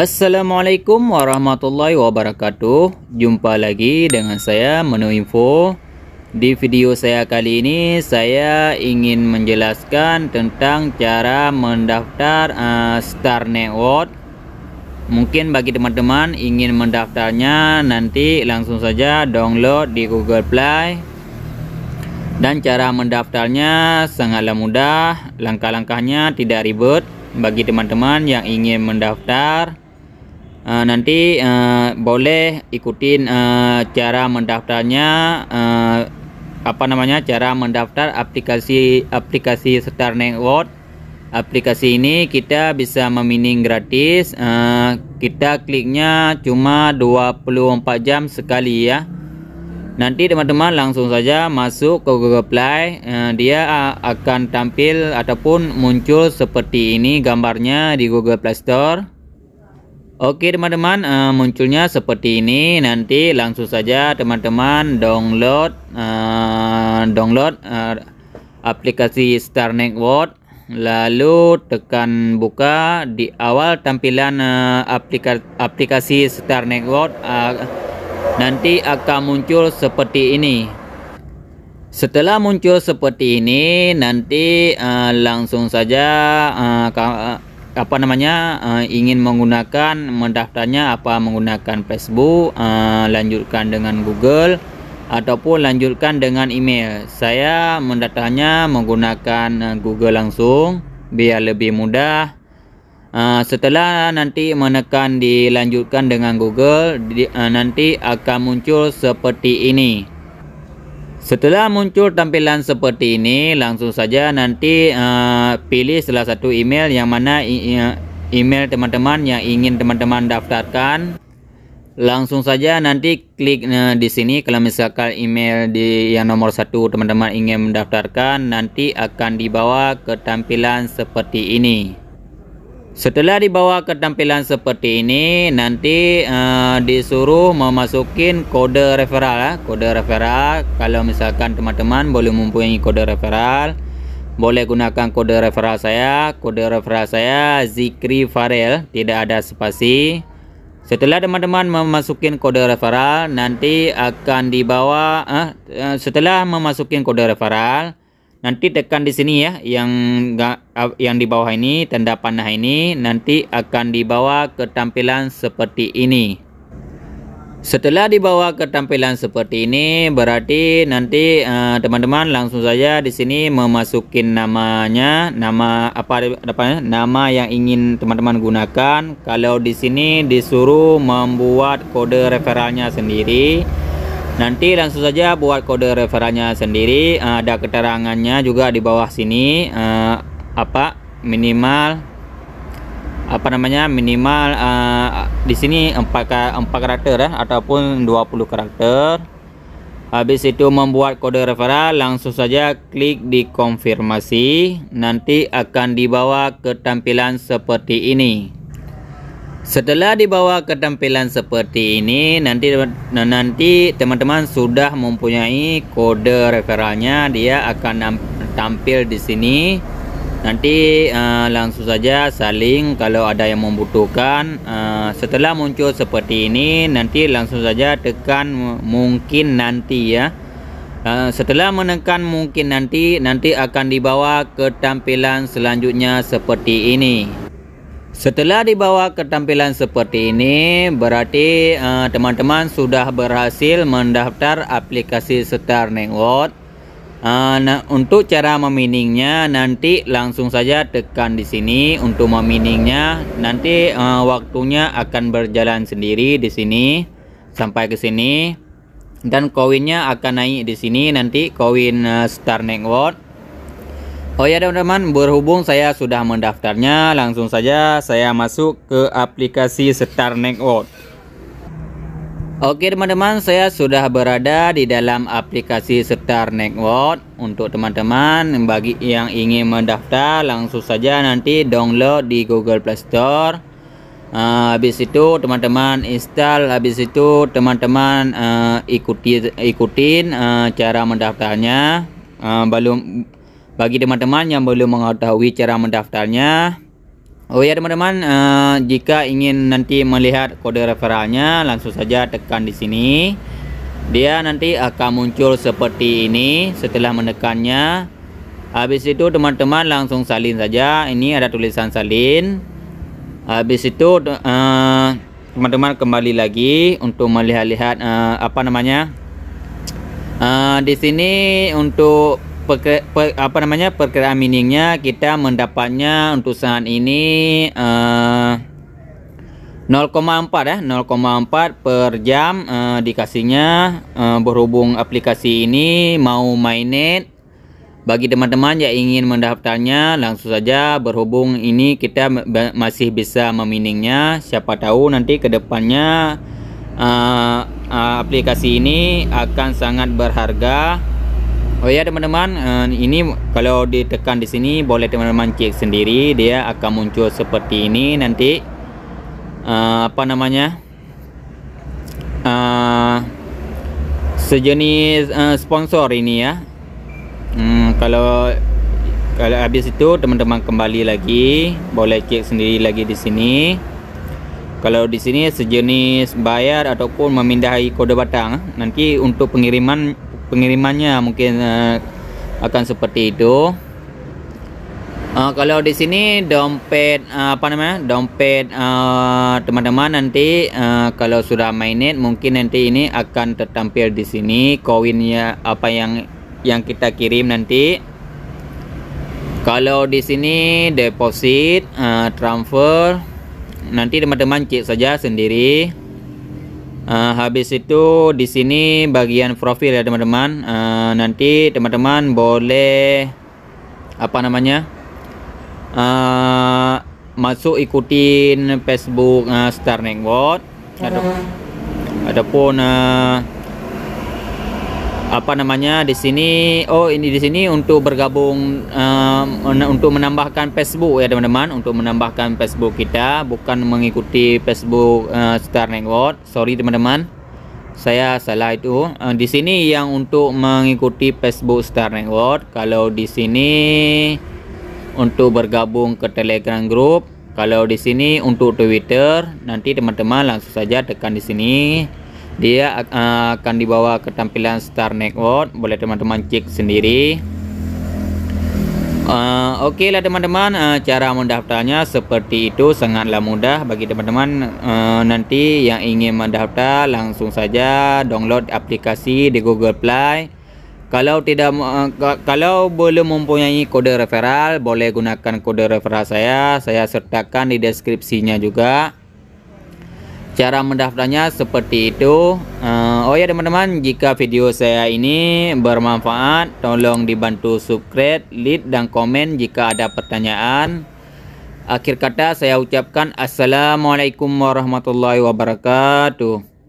Assalamualaikum warahmatullahi wabarakatuh Jumpa lagi dengan saya Menu Info Di video saya kali ini saya ingin menjelaskan tentang cara mendaftar uh, Star Network Mungkin bagi teman-teman ingin mendaftarnya nanti langsung saja download di Google Play Dan cara mendaftarnya sangatlah mudah Langkah-langkahnya tidak ribet bagi teman-teman yang ingin mendaftar Eh, nanti uh, boleh ikutin uh, cara mendaftarnya uh, apa namanya cara mendaftar aplikasi aplikasi Star Network aplikasi ini kita bisa memining gratis uh, kita kliknya cuma 24 jam sekali ya nanti teman-teman langsung saja masuk ke Google Play uh, dia akan tampil ataupun muncul seperti ini gambarnya di Google Play Store Oke teman-teman uh, munculnya seperti ini nanti langsung saja teman-teman download uh, download uh, aplikasi Star Network lalu tekan buka di awal tampilan uh, aplika aplikasi Star Network uh, nanti akan muncul seperti ini setelah muncul seperti ini nanti uh, langsung saja uh, apa namanya uh, ingin menggunakan mendaftarnya apa menggunakan Facebook uh, lanjutkan dengan Google ataupun lanjutkan dengan email saya mendaftarnya menggunakan eh, Google langsung biar lebih mudah uh, setelah nanti menekan dilanjutkan dengan Google di, uh, nanti akan muncul seperti ini setelah muncul tampilan seperti ini, langsung saja nanti uh, pilih salah satu email yang mana email teman-teman yang ingin teman-teman daftarkan langsung saja nanti klik nah, di sini kalau misalkan email di yang nomor satu teman-teman ingin mendaftarkan nanti akan dibawa ke tampilan seperti ini setelah dibawa ke tampilan seperti ini nanti uh, disuruh memasukkan kode referral ya. kode referral kalau misalkan teman-teman boleh mempunyai kode referral boleh gunakan kode referral saya kode referral saya Zikri Farel tidak ada spasi setelah teman-teman memasukkan kode referral nanti akan dibawa eh, eh setelah memasukkan kode referral nanti tekan di sini ya yang eh, yang di bawah ini tanda panah ini nanti akan dibawa ke tampilan seperti ini setelah dibawa ke tampilan seperti ini, berarti nanti eh, teman-teman uh, langsung saja di sini memasukkan namanya, nama apa apa ya? nama yang ingin teman-teman gunakan. Kalau di sini disuruh membuat kode referralnya sendiri. Nanti langsung saja buat kode referalnya sendiri, uh, ada keterangannya juga di bawah sini uh, apa minimal apa namanya minimal uh, di sini 4 4 karakter eh, ataupun 20 karakter. Habis itu membuat kode referral langsung saja klik di konfirmasi nanti akan dibawa ke tampilan seperti ini. Setelah dibawa ke tampilan seperti ini nanti nanti teman-teman sudah mempunyai kode referralnya dia akan tampil di sini nanti uh, langsung saja saling kalau ada yang membutuhkan uh, setelah muncul seperti ini nanti langsung saja tekan mungkin nanti ya uh, setelah menekan mungkin nanti nanti akan dibawa ke tampilan selanjutnya seperti ini setelah dibawa ke tampilan seperti ini berarti teman-teman uh, teman -teman sudah berhasil mendaftar aplikasi Star Network Ah, nah, untuk cara meminingnya nanti langsung saja tekan di sini untuk meminingnya. Nanti uh, waktunya akan berjalan sendiri di sini sampai ke sini dan koinnya akan naik di sini nanti koin uh, Star Network. Oh ya teman-teman, berhubung saya sudah mendaftarnya, langsung saja saya masuk ke aplikasi Star Network. Oke teman-teman saya sudah berada di dalam aplikasi Star Network Untuk teman-teman bagi yang ingin mendaftar langsung saja nanti download di Google Play Store uh, Habis itu teman-teman install Habis itu teman-teman uh, ikuti, ikutin uh, cara mendaftarnya uh, belum Bagi teman-teman yang belum mengetahui cara mendaftarnya Oh ya teman-teman, uh, jika ingin nanti melihat kode referalnya, langsung saja tekan di sini. Dia nanti akan muncul seperti ini setelah menekannya. Habis itu teman-teman langsung salin saja. Ini ada tulisan salin. Habis itu eh, teman-teman uh, kembali lagi untuk melihat-lihat uh, apa namanya. Uh, di sini untuk perke, per, apa namanya perkiraan miningnya kita mendapatnya untuk saat ini uh, eh, 0,4 ya 0,4 per jam uh, dikasihnya uh, berhubung aplikasi ini mau mainnet bagi teman-teman yang ingin mendaftarnya langsung saja berhubung ini kita masih bisa meminingnya siapa tahu nanti kedepannya uh, uh, aplikasi ini akan sangat berharga Oh ya teman-teman, eh, ini kalau ditekan di sini boleh teman-teman cek sendiri dia akan muncul seperti ini nanti eh, apa namanya eh, sejenis sponsor ini ya. Hmm, kalau kalau habis itu teman-teman kembali lagi boleh cek sendiri lagi di sini. Kalau di sini sejenis bayar ataupun memindai kode batang nanti untuk pengiriman pengirimannya mungkin uh, akan seperti itu uh, kalau di sini dompet uh, apa namanya dompet teman-teman uh, nanti uh, kalau sudah mainin mungkin nanti ini akan tertampil di sini koinnya apa yang yang kita kirim nanti kalau di sini deposit uh, transfer nanti teman-teman cek saja sendiri Uh, habis itu di sini bagian profil ya teman-teman. Uh, nanti teman-teman boleh apa namanya uh, masuk ikutin Facebook uh, Star Network. Ada, adapun uh, apa namanya di sini oh ini di sini untuk bergabung um, untuk menambahkan Facebook ya teman-teman untuk menambahkan Facebook kita bukan mengikuti Facebook uh, Star Network sorry teman-teman saya salah itu uh, di sini yang untuk mengikuti Facebook Star Network kalau di sini untuk bergabung ke Telegram group kalau di sini untuk Twitter nanti teman-teman langsung saja tekan di sini dia eh, akan dibawa ke tampilan Star Network boleh teman-teman cek sendiri uh, oke okay lah teman-teman uh, cara mendaftarnya seperti itu sangatlah mudah bagi teman-teman uh, nanti yang ingin mendaftar langsung saja download aplikasi di Google Play kalau tidak uh, kalau belum mempunyai kode referral boleh gunakan kode referral saya saya sertakan di deskripsinya juga Cara mendaftarnya seperti itu. Uh, oh ya teman-teman, jika video saya ini bermanfaat, tolong dibantu subscribe, like dan komen jika ada pertanyaan. Akhir kata saya ucapkan Assalamualaikum warahmatullahi wabarakatuh.